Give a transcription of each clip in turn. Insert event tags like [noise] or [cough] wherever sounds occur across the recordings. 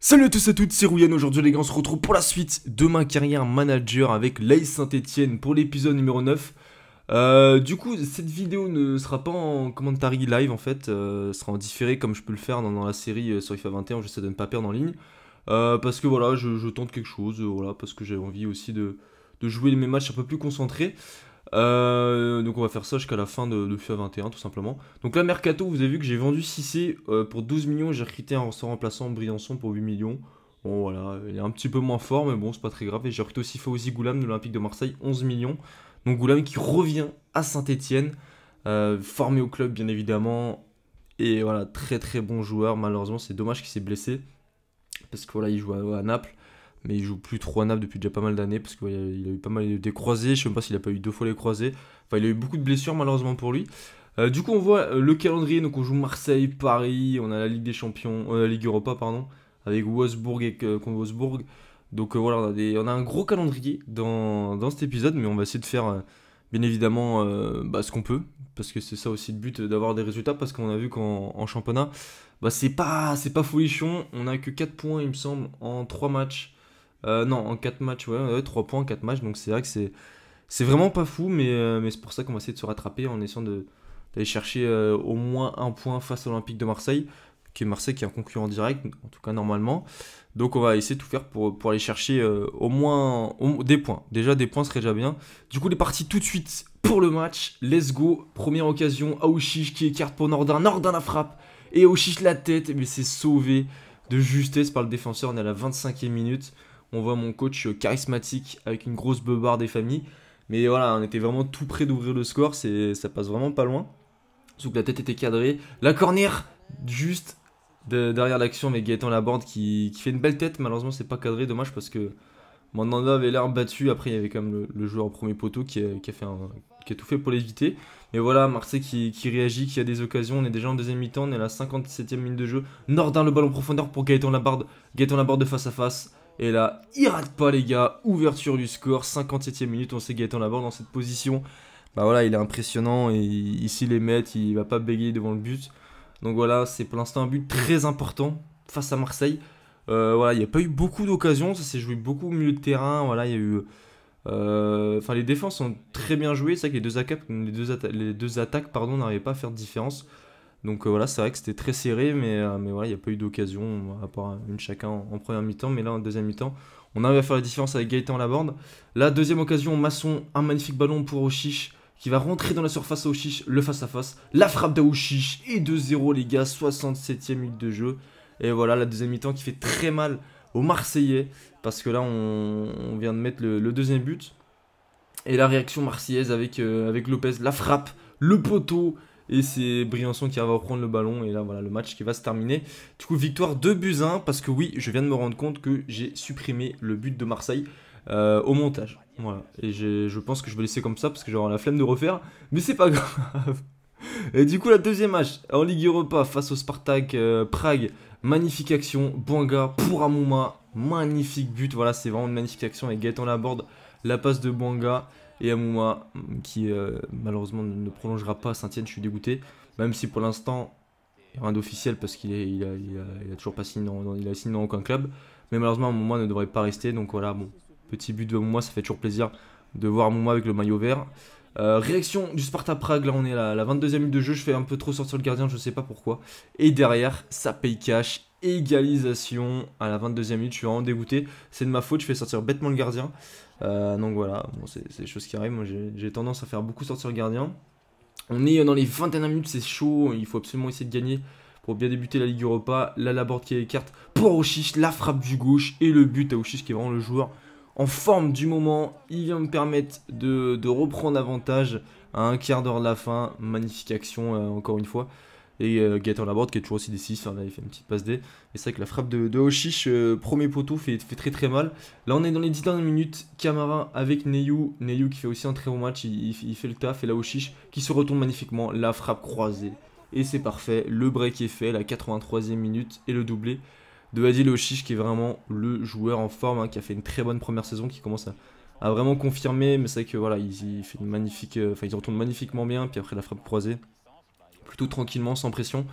Salut à tous et à toutes, c'est Rouyan, aujourd'hui les gars on se retrouve pour la suite de ma carrière manager avec l'AIS Saint-Etienne pour l'épisode numéro 9. Euh, du coup cette vidéo ne sera pas en commentary live en fait, euh, sera en différé comme je peux le faire dans, la série euh, sur FIFA 21, j'essaie ça ne pas perdre en ligne. Euh, parce que voilà, je, tente quelque chose, voilà, parce que j'ai envie aussi de, de jouer mes matchs un peu plus concentrés. Euh, donc on va faire ça jusqu'à la fin de, FIA 21 tout simplement. Donc là Mercato, vous avez vu que j'ai vendu Cissé euh, pour 12 millions, j'ai recruté un remplaçant Briançon pour 8 millions. Bon voilà, il est un petit peu moins fort mais bon c'est pas très grave. Et j'ai recruté aussi Fauzi Goulam de l'Olympique de Marseille, 11 millions. Donc Goulam qui revient à Saint-Etienne, euh, formé au club bien évidemment. Et voilà, très très bon joueur, malheureusement c'est dommage qu'il s'est blessé. Parce que voilà, il joue à Naples mais il joue plus trop à depuis déjà pas mal d'années parce qu'il a eu pas mal de croisés. Je sais même pas s'il a pas eu deux fois les croisés. Enfin, il a eu beaucoup de blessures malheureusement pour lui. Euh, du coup, on voit euh, le calendrier. Donc, on joue Marseille, Paris, on a la Ligue des Champions, euh, la Ligue Europa, pardon, avec Wolfsburg et Wolfsburg. Donc voilà, on a, a, un gros calendrier dans, cet épisode, mais on va essayer de faire bien évidemment bah, ce qu'on peut, parce que c'est ça aussi le but d'avoir des résultats, parce qu'on a vu qu'en championnat, bah, c'est pas, pas folichon, on a que 4 points il me semble en 3 matchs, euh, non, en 4 matchs, ouais, 3 points en 4 matchs. Donc c'est vrai que c'est, c'est vraiment pas fou, euh, mais, c'est pour ça qu'on va essayer de se rattraper en essayant de, d'aller chercher euh, au moins un point face à l'Olympique de Marseille, qui est Marseille qui est un concurrent direct, en tout cas normalement. Donc on va essayer de tout faire pour, aller chercher au moins des points. Déjà des points serait déjà bien. Du coup, les parties tout de suite pour le match. Let's go. Première occasion, Aouchiche qui écarte pour Nordin. Nordin la frappe. Et Aouchiche la tête, mais c'est sauvé de justesse par le défenseur. On est à la 25e minute. On voit mon coach euh, charismatique avec une grosse beubarde des familles. Mais voilà, on était vraiment tout près d'ouvrir le score. C'est, ça passe vraiment pas loin. Sauf que la tête était cadrée. La cornière, juste de, derrière l'action, mais Gaëtan Laborde qui, qui fait une belle tête. Malheureusement, c'est pas cadré. Dommage parce que Mandanda avait l'air battu. Après, il y avait quand même le, joueur au premier poteau qui a, fait un, tout fait pour l'éviter. Mais voilà, Marseille qui, réagit, qui a des occasions. On est déjà en deuxième mi-temps, on est à la 57e minute de jeu. Nordin, le ballon profondeur pour Gaëtan Laborde. Gaëtan Laborde de face à face. Et là, il rate pas les gars, ouverture du score, 57e minute, on sait là là-bas dans cette position. Bah voilà, il est impressionnant et ici les met, il va pas bégayer devant le but. Donc voilà, c'est pour l'instant un but très important face à Marseille. Euh, voilà, il n'y a pas eu beaucoup d'occasions, ça s'est joué beaucoup au milieu de terrain. Voilà, il y a eu. Euh, enfin, les défenses ont très bien joué. C'est vrai que les deux attaques, les deux attaques n'arrivaient pas à faire de différence. Donc euh, voilà, c'est vrai que c'était très serré, mais, euh, mais voilà, il n'y a pas eu d'occasion, à part une chacun en, première mi-temps. Mais là, en deuxième mi-temps, on arrive à faire la différence avec Gaëtan Laborde. La deuxième occasion, Masson, un magnifique ballon pour Ochiche, qui va rentrer dans la surface à Ochiche, le face-à-face. la frappe d'Aochiche, et 2-0 les gars, 67 ème minute de jeu. Et voilà, la deuxième mi-temps qui fait très mal aux Marseillais, parce que là, on, vient de mettre le, deuxième but. Et la réaction marseillaise avec, euh, avec Lopez, la frappe, le poteau et c'est Briançon qui va reprendre le ballon. Et là, voilà le match qui va se terminer. Du coup, victoire 2 buts 1. Parce que oui, je viens de me rendre compte que j'ai supprimé le but de Marseille euh, au montage. Voilà. Et je pense que je vais laisser comme ça parce que j'aurai la flemme de refaire. Mais c'est pas [laughs] grave. Et du coup, la deuxième match en Ligue Europa face au Spartak euh, Prague. Magnifique action. Bouanga pour Amouma. Magnifique but. Voilà, c'est vraiment une magnifique action avec Gaëtan Laborde la passe de Bouanga et Amouma qui euh, malheureusement ne prolongera pas saint tienne je suis dégoûté. Même si pour l'instant, il n'y a rien d'officiel parce qu'il il a, toujours pas signé dans, il aucun club. Mais malheureusement, Amouma ne devrait pas rester. Donc voilà, bon, petit but de Amouma, ça fait toujours plaisir de voir Amouma avec le maillot vert. Euh, réaction du Sparta Prague, là on est à la 22 e minute de jeu, je fais un peu trop sortir le gardien, je sais pas pourquoi. Et derrière, ça paye cash, égalisation à la 22 e minute, je suis vraiment dégoûté. C'est de ma faute, je fais sortir bêtement le gardien. Euh, donc voilà, c'est des choses qui arrivent. Moi, j'ai tendance à faire beaucoup sortir le gardien. On est euh, dans les 21 minutes, c'est chaud. Il faut absolument essayer de gagner pour bien débuter la Ligue Europa. Là, la board qui écarte pour Oshish, la frappe du gauche et le but à Oshish qui est vraiment le joueur en forme du moment. Il vient me permettre de, reprendre avantage à un quart d'heure de la fin. Magnifique action, euh, encore une fois. Et Gator euh, Gaëtan Laborde qui est toujours aussi décisif, 6, hein, il fait une petite passe D. Et c'est vrai que la frappe de, de Oshish, euh, premier poteau, fait, très très mal. Là on est dans les 10 dernières minutes, Camara avec Neyou, Neyou qui fait aussi un très bon match, il, fait le taf. Et là Oshish qui se retourne magnifiquement, la frappe croisée. Et c'est parfait, le break est fait, la 83e minute et le doublé de Adil Oshish qui est vraiment le joueur en forme, hein, qui a fait une très bonne première saison, qui commence à, vraiment confirmer. Mais c'est vrai que voilà, il, fait une magnifique, euh, enfin il retourne magnifiquement bien, puis après la frappe croisée plutôt tranquillement, sans pression.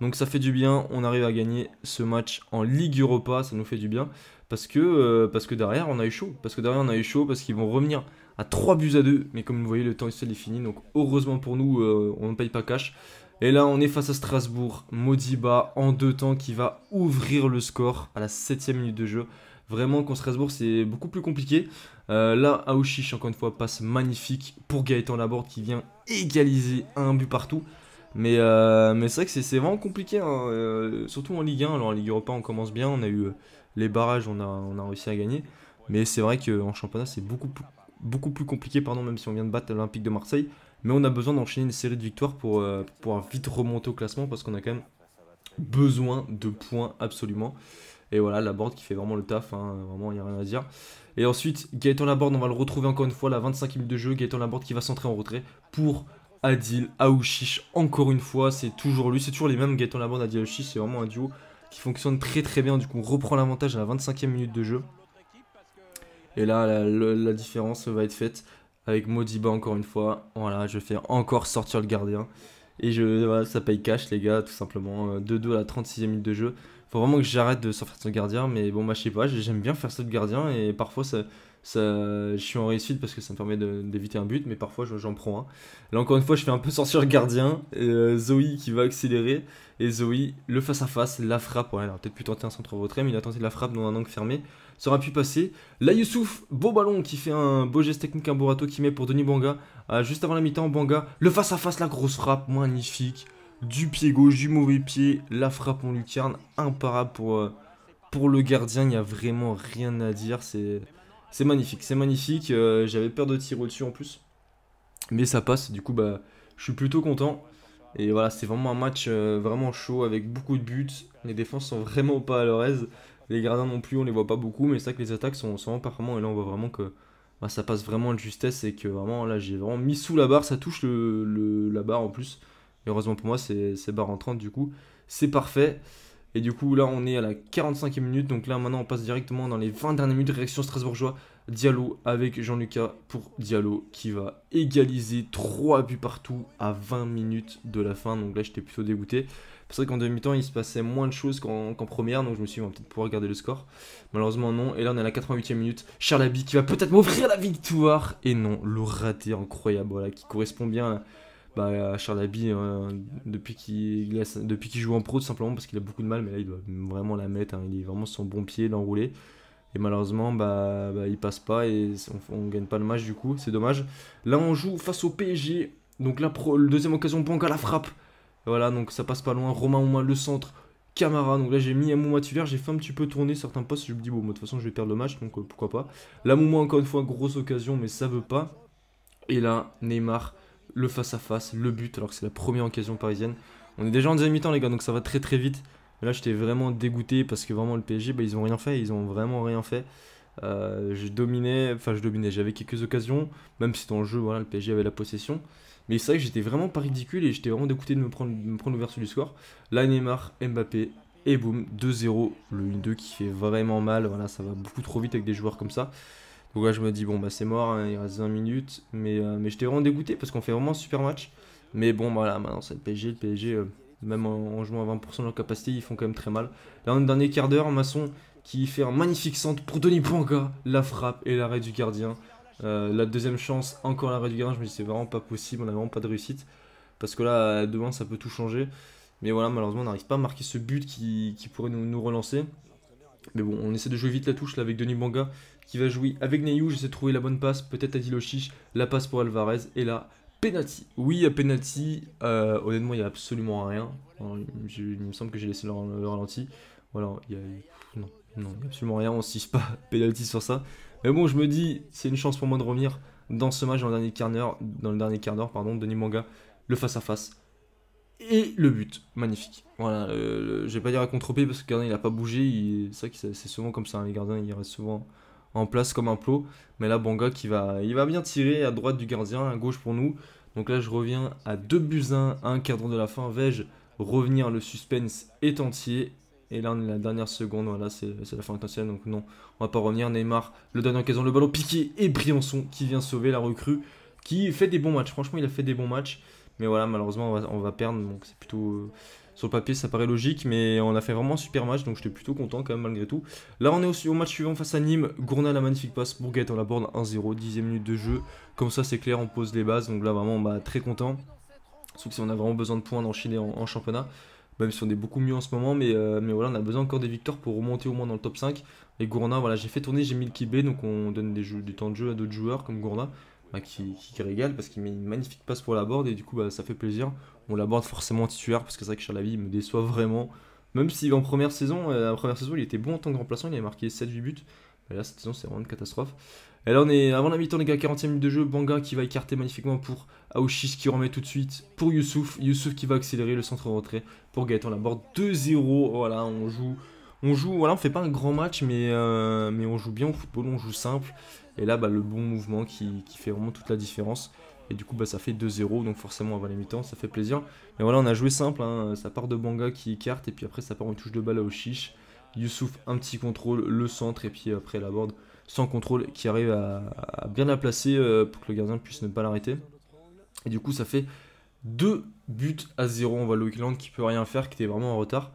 Donc ça fait du bien, on arrive à gagner ce match en Ligue Europa, ça nous fait du bien. Parce que, euh, parce que derrière, on a eu chaud. Parce que derrière, on a eu chaud, parce qu'ils vont revenir à 3 buts à 2. Mais comme vous voyez, le temps est fini. Donc heureusement pour nous, euh, on ne paye pas cash. Et là, on est face à Strasbourg. Modiba en deux temps qui va ouvrir le score à la 7 minute de jeu. Vraiment, contre Strasbourg, c'est beaucoup plus compliqué. Euh, là, Aouchiche, encore une fois, passe magnifique pour Gaëtan Laborde qui vient égaliser un but partout. Mais, euh, mais c'est vrai que c'est vraiment compliqué, hein, euh, surtout en Ligue 1. Alors en Ligue Europa, on commence bien, on a eu euh, les barrages, on a, on a réussi à gagner. Mais c'est vrai qu'en championnat, c'est beaucoup, plus, beaucoup plus compliqué, pardon, même si on vient de battre l'Olympique de Marseille. Mais on a besoin d'enchaîner une série de victoires pour, pour vite remonter au classement parce qu'on a quand même besoin de points absolument. Et voilà, la board qui fait vraiment le taf, hein, vraiment, il n'y a rien à dire. Et ensuite, Gaëtan Laborde, on va le retrouver encore une fois, la 25 minutes de jeu. Gaëtan Laborde qui va s'entrer en retrait pour Adil, Aouchiche, encore une fois, c'est toujours lui, c'est toujours les mêmes Gaëtan Laborde, Adil Aouchiche, c'est vraiment un duo qui fonctionne très très bien, du coup on reprend l'avantage à la 25e minute de jeu. Et là, la, différence va être faite avec Modiba encore une fois. Voilà, je fais encore sortir le gardien. Et je, ça paye cash les gars, tout simplement. 2-2 euh, à la 36e minute de jeu. Faut vraiment que j'arrête de sortir ce gardien, mais bon, bah je sais pas, j'aime bien faire ça de gardien et parfois ça, ça, je suis en réussite parce que ça me permet d'éviter un but, mais parfois j'en prends un. Là encore une fois, je fais un peu sortir gardien. Euh, Zoe qui va accélérer. Et Zoe le face-à-face, la frappe. Ouais, alors peut-être pu tenter un centre retrait, mais il a tenté la frappe dans un angle fermé. Ça aura pu passer. Là, Youssouf, beau ballon qui fait un beau geste technique, un beau qui met pour Denis Banga. juste avant la mi-temps, Banga. Le face-à-face, la grosse frappe, magnifique. Du pied gauche, du mauvais pied. La frappe en lucarne, imparable pour. Euh, pour le gardien, il n'y a vraiment rien à dire. C'est c'est magnifique, c'est magnifique. Euh, j'avais peur de tirer au-dessus en plus. Mais ça passe, du coup, bah, je suis plutôt content. Et voilà, c'est vraiment un match euh, vraiment chaud avec beaucoup de buts. Les défenses sont vraiment pas à leur aise. Les gardiens non plus, on les voit pas beaucoup. Mais c'est vrai que les attaques sont, sont vraiment Et là, on voit vraiment que bah, ça passe vraiment de justesse. Et que vraiment, là, j'ai vraiment mis sous la barre. Ça touche le, la barre en plus. Et heureusement pour moi, c'est barre entrante du coup. C'est parfait. Et du coup, là, on est à la 45e minute. Donc là, maintenant, on passe directement dans les 20 dernières minutes. Réaction strasbourgeois. Diallo avec Jean-Lucas pour Diallo qui va égaliser 3 buts partout à 20 minutes de la fin. Donc là, j'étais plutôt dégoûté. parce vrai qu'en demi-temps, il se passait moins de choses qu'en première. Donc je me suis dit, on va peut-être pouvoir garder le score. Malheureusement, non. Et là, on est à la 88e minute. Charles qui va peut-être m'offrir la victoire. Et non, le raté incroyable. Voilà, qui correspond bien à bah, Charlaby, hein, depuis qu'il joue en pro, tout simplement parce qu'il a beaucoup de mal, mais là il doit vraiment la mettre, hein. il est vraiment son bon pied, l'enrouler. Et malheureusement, bah, bah, il passe pas et on, gagne pas le match du coup, c'est dommage. Là, on joue face au PSG, donc la pro, le deuxième occasion, à la frappe. voilà, donc ça passe pas loin. Romain au moins le centre. Camara, donc là j'ai mis un j'ai fait un petit peu tourner certains postes, je me dis bon, de toute façon je vais perdre le match, donc euh, pourquoi pas. Là Mouma encore une fois, grosse occasion, mais ça veut pas. Et là, Neymar, le face-à-face, le but, alors que c'est la première occasion parisienne. On est déjà en deuxième mi-temps, les gars, donc ça va très très vite. là, j'étais vraiment dégoûté parce que vraiment, le PSG, bah, ils ont rien fait, ils ont vraiment rien fait. Euh, je dominais, enfin, je dominais, j'avais quelques occasions, même si dans le jeu, voilà, le PSG avait la possession. Mais c'est vrai que j'étais vraiment pas ridicule et j'étais vraiment dégoûté de me prendre, de me prendre du score. Là, Neymar, Mbappé, et boum, 2-0, le 1-2 qui fait vraiment mal, voilà, ça va beaucoup trop vite avec des joueurs comme ça. Donc là, je me dis, bon, bah c'est mort, hein, il reste 20 minutes. Mais, euh, mais j'étais vraiment dégoûté parce qu'on fait vraiment un super match. Mais bon, voilà, bah, maintenant c'est le PSG. Le PSG, euh, même en, jouant à 20% de leur capacité, ils font quand même très mal. Là, on dernier quart d'heure, maçon qui fait un magnifique centre pour Denis Ponga, La frappe et l'arrêt du gardien. Euh, la deuxième chance, encore l'arrêt du gardien. Je me dis, c'est vraiment pas possible, on a vraiment pas de réussite. Parce que là, demain, ça peut tout changer. Mais voilà, malheureusement, on n'arrive pas à marquer ce but qui, pourrait nous relancer. Mais bon, on essaie de jouer vite la touche là avec Denis Manga qui va jouer avec Neyou. J'essaie de trouver la bonne passe, peut-être à Diloshish, la passe pour Alvarez et la pénalty. Oui, à penalty, euh, honnêtement, il n'y a absolument rien. il me semble que j'ai laissé le, ralenti. Voilà, il y a, non, absolument rien, on ne pas [laughs] penalty sur ça. Mais bon, je me dis, c'est une chance pour moi de revenir dans ce match dans le dernier quart d'heure, dans le dernier pardon, Denis Manga, le face à face et le but, magnifique. Voilà, j'ai vais pas dire à contre parce que gardien il a pas bougé, c'est vrai c'est souvent comme ça, hein, les gardiens ils restent souvent en place comme un plot, mais là Banga qui va, il va bien tirer à droite du gardien, à gauche pour nous. Donc là je reviens à 2 buts 1, un quart de la fin, vais-je revenir, le suspense est entier. Et là on est la dernière seconde, voilà c'est la fin scène donc non, on va pas revenir. Neymar, le dernier occasion, le ballon piqué et Briançon qui vient sauver la recrue, qui fait des bons matchs, franchement il a fait des bons matchs. Mais voilà, malheureusement, on va, perdre. Donc c'est plutôt. Euh, sur le papier, ça paraît logique, mais on a fait vraiment un super match, donc j'étais plutôt content quand même malgré tout. Là, on est aussi au match suivant face à Nîmes. Gourna la magnifique passe, Bourguette on la borne 1-0, 10 minute de jeu. Comme ça, c'est clair, on pose les bases, donc là, vraiment, bah, très content. Sauf que si on a vraiment besoin de points Chine en, en championnat, même si on est beaucoup mieux en ce moment, mais, euh, mais voilà, on a besoin encore des victoires pour remonter au moins dans le top 5. Et Gourna, voilà, j'ai fait tourner, j'ai mis le Kibé, donc on donne du temps de jeu à d'autres joueurs comme Gourna. Hein, qui, régale parce qu'il met une magnifique passe pour la board et du coup bah, ça fait plaisir. On l'aborde forcément en titulaire parce que c'est vrai que il me déçoit vraiment. Même si en première saison, euh, première saison il était bon en tant que remplaçant, il avait marqué 7-8 buts. Mais là cette saison c'est vraiment une catastrophe. Et là on est avant la mi-temps les gars, 40 e minute de jeu, Banga qui va écarter magnifiquement pour Aouchis qui remet tout de suite pour Youssouf. Youssouf qui va accélérer le centre retrait pour Gaëtan Laborde 2-0. Voilà on joue. On joue, voilà, on fait pas un grand match, mais, euh, mais on joue bien au football, on joue simple. Et là, bah, le bon mouvement qui, fait vraiment toute la différence. Et du coup, bah, ça fait 2-0, donc forcément avant les mi-temps, ça fait plaisir. Mais voilà, on a joué simple, hein. ça part de Banga qui écarte, et puis après ça part en touche de balle à Oshish. Youssouf, un petit contrôle, le centre, et puis après la board sans contrôle qui arrive à, bien la placer euh, pour que le gardien puisse ne pas l'arrêter. Et du coup, ça fait 2 buts à 0. On voit Land qui peut rien faire, qui était vraiment en retard.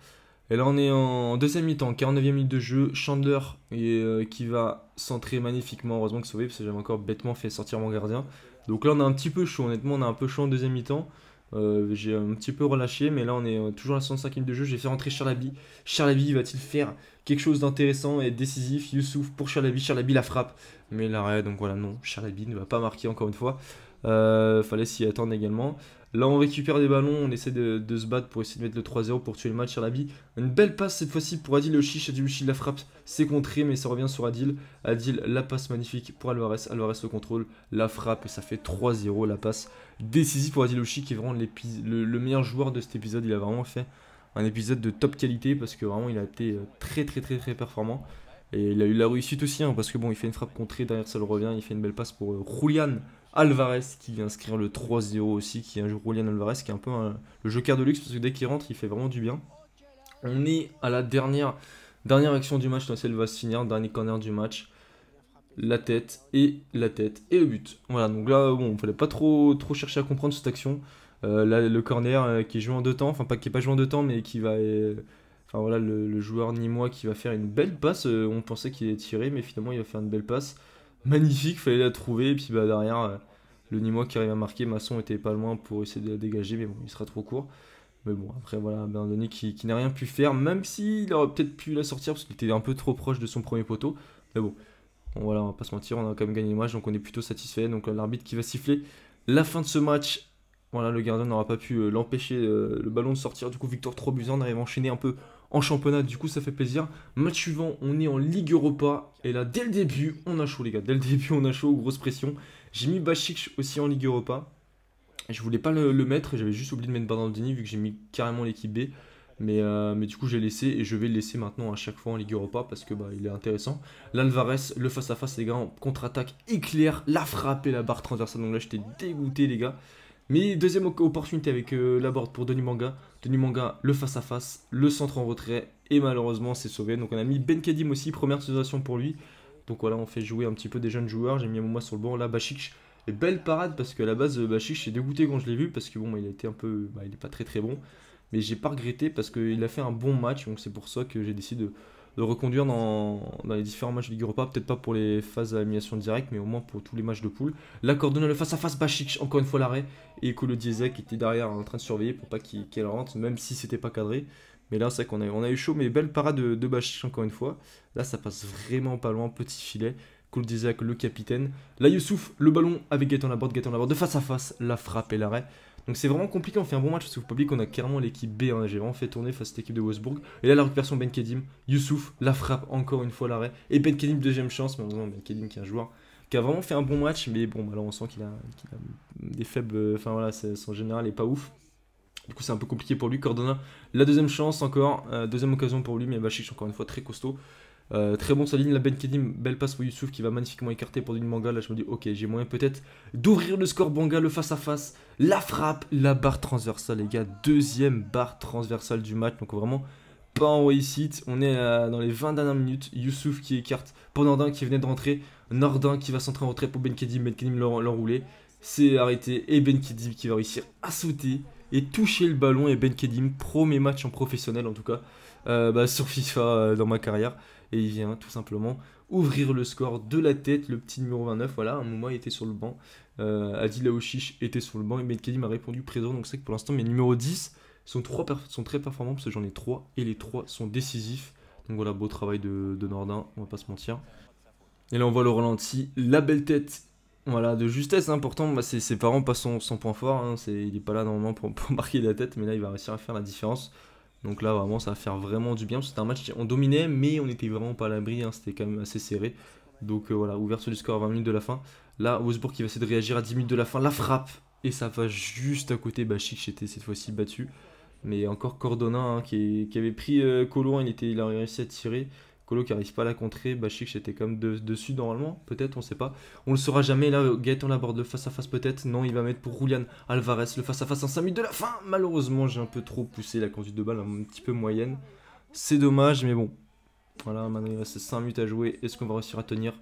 Et là, on est en deuxième mi-temps, 49e minute de jeu. Chandler euh, qui va centrer magnifiquement. Heureusement que sauvé, parce que j'avais encore bêtement fait sortir mon gardien. Donc là, on est un petit peu chaud. Honnêtement, on est un peu chaud en deuxième mi-temps. Euh, j'ai un petit peu relâché, mais là, on est euh, toujours à la 65 e de jeu. J'ai fait rentrer Charlaby. Charlaby va-t-il faire quelque chose d'intéressant et décisif Youssouf pour Charlaby. Charlaby la frappe, mais l'arrêt. Donc voilà, non, Charlaby ne va pas marquer encore une fois. Euh, fallait s'y attendre également. Là, on récupère des ballons, on essaie de, se battre pour essayer de mettre le 3-0 pour tuer le match sur la vie Une belle passe cette fois-ci pour Adil Oshich. Adil la frappe, c'est contré, mais ça revient sur Adil. Adil, la passe magnifique pour Alvarez. Alvarez au contrôle, la frappe, et ça fait 3-0. La passe décisive pour Adil Oshich, qui est vraiment le, meilleur joueur de cet épisode. Il a vraiment fait un épisode de top qualité parce que vraiment, il a été euh, très, très, très, très performant. Et il a eu la réussite aussi, hein, parce que bon, il fait une frappe contrée, derrière ça le revient, il fait une belle passe pour euh, Alvarez qui vient inscrire le 3-0 aussi, qui est un jour Julian Alvarez, qui est un peu le joker de luxe parce que dès qu'il rentre, il fait vraiment du bien. On est à la dernière, dernière action du match, celle va se finir, dernier corner du match. La tête et la tête et le but. Voilà, donc là, bon, on fallait pas trop, trop chercher à comprendre cette action. Euh, le corner euh, qui est joué en deux temps, enfin pas qui n'est pas joué en deux temps, mais qui va, euh, enfin voilà, le, joueur ni moi qui va faire une belle passe. on pensait qu'il allait tirer, mais finalement il va faire une belle passe magnifique, fallait la trouver. Et puis bah, derrière, euh, le Nîmois qui arrive à marquer, Masson était pas loin pour essayer de la dégager, mais bon, il sera trop court. Mais bon, après voilà, un qui, qui n'a rien pu faire, même s'il aurait peut-être pu la sortir parce qu'il était un peu trop proche de son premier poteau. Mais bon, voilà, on va pas se mentir, on a quand même gagné le match, donc on est plutôt satisfait. Donc euh, l'arbitre qui va siffler la fin de ce match. Voilà, le gardien n'aura pas pu euh, l'empêcher, le ballon de sortir. Du coup, Victor 3 arrive à enchaîner un peu en championnat. Du coup, ça fait plaisir. Match suivant, on est en Ligue Europa. Et là, dès le début, on a chaud, les gars. Dès le début, on a chaud, grosse pression. J'ai mis Bachic aussi en Ligue Europa. Je voulais pas le, mettre, j'avais juste oublié de mettre Bernardini vu que j'ai mis carrément l'équipe B. Mais, euh, mais, du coup, j'ai laissé et je vais le laisser maintenant à chaque fois en Ligue Europa parce que bah, il est intéressant. L'Alvarez, le face-à-face, -face, les gars, en contre-attaque éclair, la frappe et la barre transversale. Donc là, j'étais dégoûté, les gars. Mais deuxième opportunité avec euh, la board pour Denis Manga. Denis Manga, le face-à-face, le centre en retrait, et malheureusement, c'est sauvé. Donc on a mis Ben Kadim aussi, première situation pour lui. Donc voilà, on fait jouer un petit peu des jeunes joueurs. J'ai mis moi sur le banc. Là, Bachich, belle parade parce qu'à la base, euh, Bachich, j'ai dégoûté quand je l'ai vu parce que bon, il était un peu. Bah, il n'est pas très très bon. Mais j'ai pas regretté parce qu'il a fait un bon match. Donc c'est pour ça que j'ai décidé de de reconduire dans, les différents matchs de Ligue Europa, peut-être pas pour les phases d'élimination directe, mais au moins pour tous les matchs de poule. Là, Cordona le face à face, Bachich, encore une fois l'arrêt, et Kolo qui était derrière en train de surveiller pour pas qu'elle rentre, même si c'était pas cadré. Mais là, c'est qu'on a, on a eu chaud, mais belle parade de, de encore une fois. Là, ça passe vraiment pas loin, petit filet. Koul le capitaine. Là, Youssouf, le ballon avec Gaëtan Laborde, Gaëtan Laborde de face à face, la frappe et l'arrêt. Donc c'est vraiment compliqué, on fait un bon match parce que vous oublier qu'on a clairement l'équipe B, hein, j'ai vraiment fait tourner face à cette équipe de Wolfsburg. Et là la récupération Ben Kedim, Youssouf, la frappe encore une fois l'arrêt. Et Ben Kedim deuxième chance, malheureusement Ben Kedim qui est un joueur qui a vraiment fait un bon match, mais bon alors on sent qu'il a, des faibles, euh, enfin voilà, son général est pas ouf. Du coup, c'est un peu compliqué pour lui. Cordona, la deuxième chance encore, euh, deuxième occasion pour lui, mais Bachic encore une fois très costaud. Euh, très bon ligne la Ben Kedim, belle passe pour Youssouf qui va magnifiquement écarter pour une manga. Là, je me dis, ok, j'ai moyen peut-être d'ouvrir le score Banga, le face-à-face, la frappe, la barre transversale, les gars. Deuxième barre transversale du match. Donc, vraiment, pas en réussite. On est euh, dans les 20 dernières minutes. Youssouf qui écarte pour Nordin qui venait de rentrer. Nordin qui va s'entrer en retrait pour Ben Kedim. Ben Kedim l'enroulé. C'est arrêté. Et Ben Kedim qui va réussir à sauter et toucher le ballon. Et Ben Kedim, premier match en professionnel en tout cas, euh, bah, sur FIFA dans ma carrière et il vient tout simplement ouvrir le score de la tête, le petit numéro 29, voilà, un moment il était sur le banc, euh, Adil Aouchiche était sur le banc, et Medkali m'a répondu présent, donc c'est que pour l'instant mes numéros 10 sont, sont très performants, parce que j'en ai 3, et les 3 sont décisifs, donc voilà, beau travail de, Nordin, on va pas se mentir. Et là on voit le ralenti, la belle tête voilà, de justesse, hein. pourtant bah, ses, parents pas son, point fort, hein. il n'est pas là normalement pour, pour [laughs] marquer la tête, mais là il va réussir à faire la différence. Donc là, vraiment, ça va faire vraiment du bien. c'est c'était un match, on dominait, mais on n'était vraiment pas à l'abri. Hein, c'était quand même assez serré. Donc euh, voilà, ouverture du score à 20 minutes de la fin. Là, Wolfsburg qui va essayer de réagir à 10 minutes de la fin. La frappe Et ça va juste à côté. Bah, Chic cette fois-ci battu. Mais encore Cordona hein, qui, avait pris euh, il, était, il a réussi à tirer qui n'arrive pas à la contrer, Bachik était quand même dessus normalement, peut-être, on sait pas. On le saura jamais, là, Gaët on l'aborde le face-à-face peut-être, non, il va mettre pour Julian Alvarez le face-à-face en 5 minutes de la fin. Malheureusement, j'ai un peu trop poussé la conduite de balle, un petit peu moyenne. C'est dommage, mais bon. Voilà, maintenant il reste 5 minutes à jouer, est-ce qu'on va réussir à tenir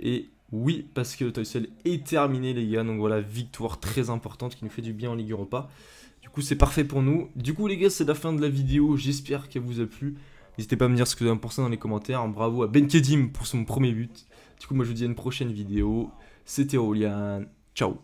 Et oui, parce que le Toy est terminé, les gars, donc voilà, victoire très importante qui nous fait du bien en Ligue Europa. Du coup, c'est parfait pour nous. Du coup, les gars, c'est la fin de la vidéo, j'espère qu'elle vous a plu. N'hésitez pas à me dire ce que vous en pensez dans les commentaires. Bravo à ben Kedim pour son premier but. Du coup, moi je vous dis à une prochaine vidéo. C'était Rolian. Ciao